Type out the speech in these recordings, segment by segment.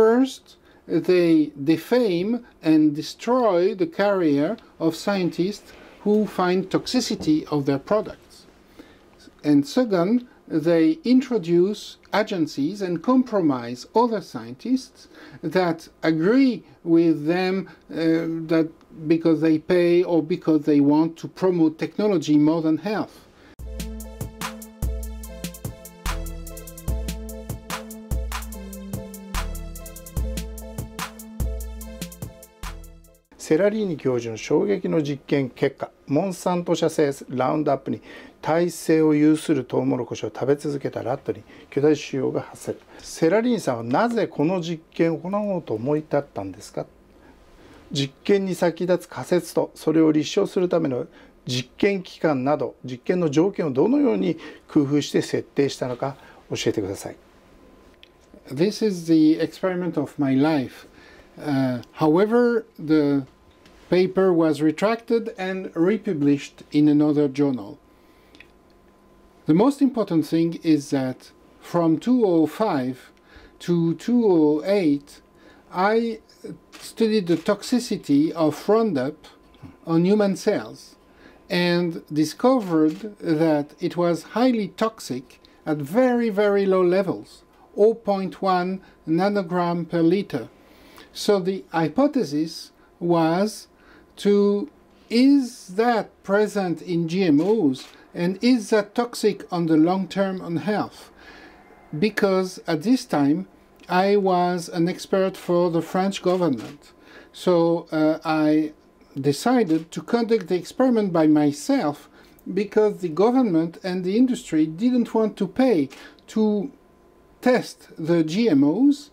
First, they defame and destroy the career of scientists who find toxicity of their products. And second, they introduce agencies and compromise other scientists that agree with them uh, that because they pay or because they want to promote technology more than health. セラリーニ教授の衝撃の実験結果モンサント社製ラウンドアップに耐性を有するトウモロコシを食べ続けたラットに巨大腫瘍が発生セラリーニさんはなぜこの実験を行おうと思い立ったんですか実験に先立つ仮説とそれを立証するための実験期間など実験の条件をどのように工夫して設定したのか教えてください。This is the experiment of my life. Uh, however, the paper was retracted and republished in another journal. The most important thing is that from 2005 to 2008 I studied the toxicity of Roundup on human cells and discovered that it was highly toxic at very, very low levels, 0.1 nanogram per liter. So the hypothesis was to is that present in GMOs and is that toxic on the long term on health? Because at this time, I was an expert for the French government. So uh, I decided to conduct the experiment by myself because the government and the industry didn't want to pay to test the GMOs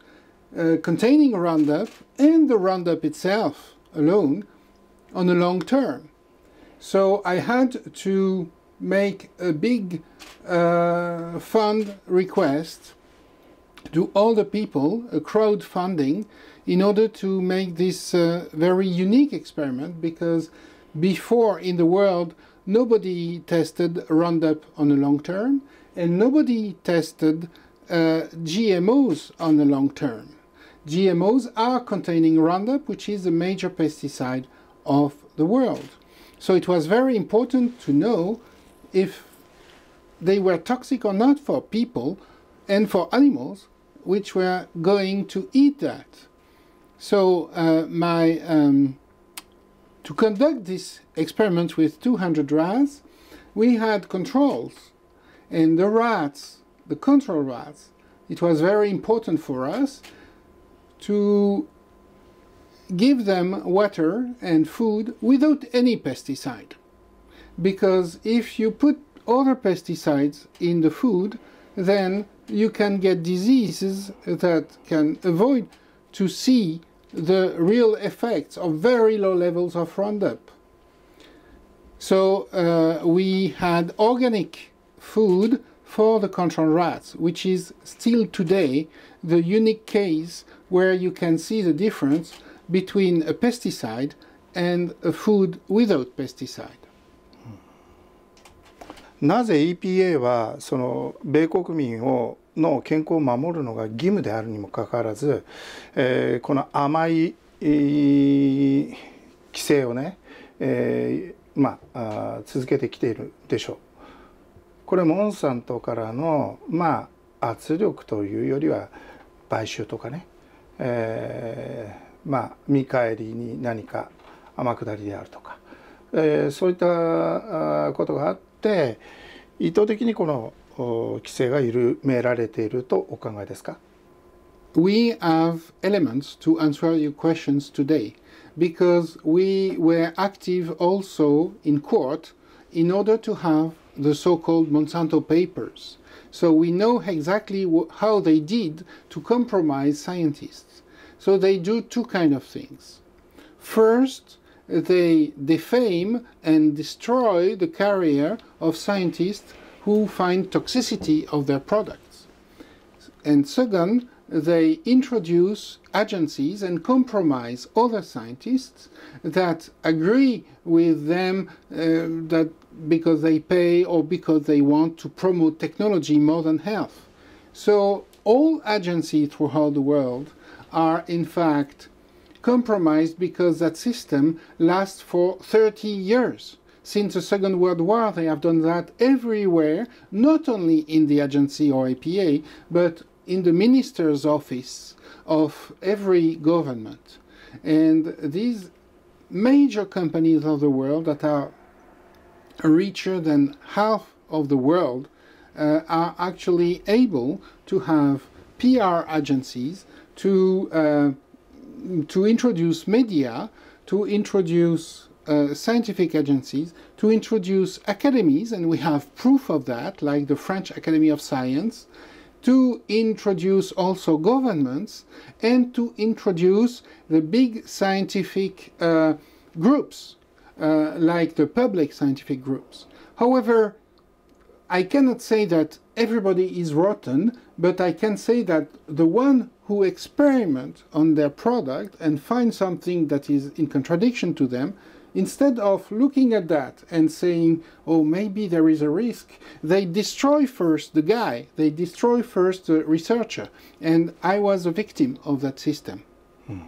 uh, containing Roundup and the Roundup itself alone on the long term. So I had to make a big uh, fund request to all the people, a uh, crowdfunding, in order to make this uh, very unique experiment because before in the world nobody tested Roundup on the long term and nobody tested uh, GMOs on the long term. GMOs are containing Roundup, which is a major pesticide of the world. So it was very important to know if they were toxic or not for people and for animals which were going to eat that. So uh, my um, to conduct this experiment with 200 rats, we had controls. And the rats, the control rats, it was very important for us to give them water and food without any pesticide. Because if you put other pesticides in the food, then you can get diseases that can avoid to see the real effects of very low levels of Roundup. So uh, we had organic food for the control rats, which is still today the unique case where you can see the difference between a pesticide and a food without pesticide. なぜ EPA はその米国民をの健康を守るのが義務であるにもかかわらず、えー、この甘い、えー、規制をね、えー、まあ続けてきているでしょう。これモンサントからのまあ圧力というよりは買収とかね、えー、まあ、見返りに何か天下りであるとか、えー、そういったことがあって意図的にこの規制が緩められているとお考えですか We have elements to answer your questions today because we were active also in court in order to have the so-called Monsanto papers. So we know exactly how they did to compromise scientists. So they do two kind of things. First, they defame and destroy the career of scientists who find toxicity of their products. And second, they introduce agencies and compromise other scientists that agree with them uh, that because they pay or because they want to promote technology more than health. So all agencies throughout the world are in fact compromised because that system lasts for 30 years. Since the Second World War, they have done that everywhere, not only in the agency or APA, but in the minister's office of every government. And these major companies of the world that are richer than half of the world uh, are actually able to have PR agencies to, uh, to introduce media, to introduce uh, scientific agencies, to introduce academies, and we have proof of that, like the French Academy of Science, to introduce also governments, and to introduce the big scientific uh, groups, uh, like the public scientific groups. However, I cannot say that everybody is rotten, but I can say that the one who experiment on their product and find something that is in contradiction to them, instead of looking at that and saying, oh, maybe there is a risk, they destroy first the guy, they destroy first the researcher. And I was a victim of that system. Hmm.